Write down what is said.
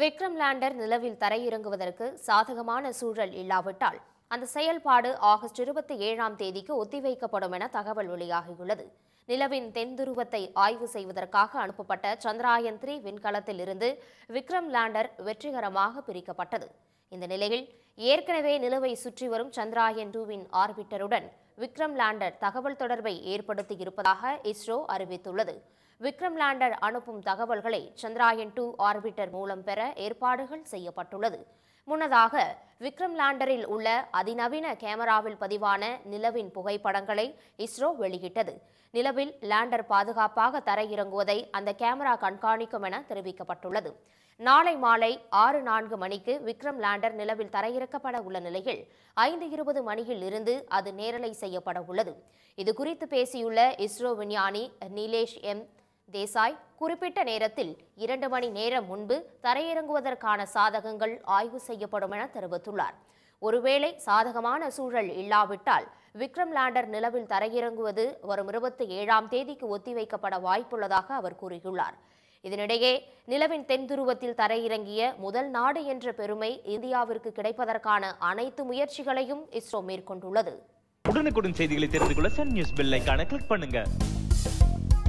Vikram lander நிலவில் தரையிறங்குவதற்கு சாதகமான சூழல் இல்லாவிட்டால் அந்த செயல்பாடு ஆகஸ்ட் இருபத்தி ஏழாம் தேதிக்கு ஒத்திவைக்கப்படும் என தகவல் வெளியாகியுள்ளது நிலவின் தென் துருவத்தை ஆய்வு செய்வதற்காக அனுப்பப்பட்ட சந்திராயன் த்ரீ விண்கலத்தில் இருந்து விக்ரம் லேண்டர் வெற்றிகரமாக பிரிக்கப்பட்டது இந்த நிலையில் ஏற்கனவே நிலவை சுற்றி வரும் சந்திராயன் டூவின் ஆர்பிட்டருடன் விக்ரம் லேண்டர் தகவல் தொடர்பை ஏற்படுத்தி இருப்பதாக இஸ்ரோ அறிவித்துள்ளது விக்ரம் லேண்டர் அனுப்பும் தகவல்களை சந்திராயன் டூ ஆர்பிட்டர் மூலம் பெற ஏற்பாடுகள் செய்யப்பட்டுள்ளது முன்னதாக விக்ரம் லேண்டரில் உள்ள அதிநவீன கேமராவில் பதிவான நிலவின் புகைப்படங்களை இஸ்ரோ வெளியிட்டது நிலவில் லேண்டர் பாதுகாப்பாக தரையிறங்குவதை அந்த கேமரா கண்காணிக்கும் என தெரிவிக்கப்பட்டுள்ளது நாளை மாலை ஆறு நான்கு மணிக்கு விக்ரம் லேண்டர் நிலவில் தரையிறக்கப்பட உள்ள நிலையில் ஐந்து இருபது மணியில் இருந்து அது நேரலை செய்யப்பட உள்ளது இதுகுறித்து பேசியுள்ள இஸ்ரோ விஞ்ஞானி நிலேஷ் எம் தேசாய் குறிப்பிட்ட நேரத்தில் இரண்டு மணி நேரம் முன்பு தரையிறங்குவதற்கான சாதகங்கள் ஆய்வு செய்யப்படும் என தெரிவித்துள்ளார் ஒருவேளை சாதகமான சூழல் இல்லாவிட்டால் விக்ரம் லேண்டர் நிலவில் தரையிறங்குவது வரும் இருபத்தி ஏழாம் தேதிக்கு ஒத்திவைக்கப்பட வாய்ப்புள்ளதாக அவர் கூறியுள்ளார் இதனிடையே நிலவின் தென் துருவத்தில் தரையிறங்கிய முதல் நாடு என்ற பெருமை இந்தியாவிற்கு கிடைப்பதற்கான அனைத்து முயற்சிகளையும் இஸ்ரோ மேற்கொண்டுள்ளது உடனுக்குடன் செய்திகளை தெரிந்து கொள்ள சன் நியூஸ் கிளிக் பண்ணுங்க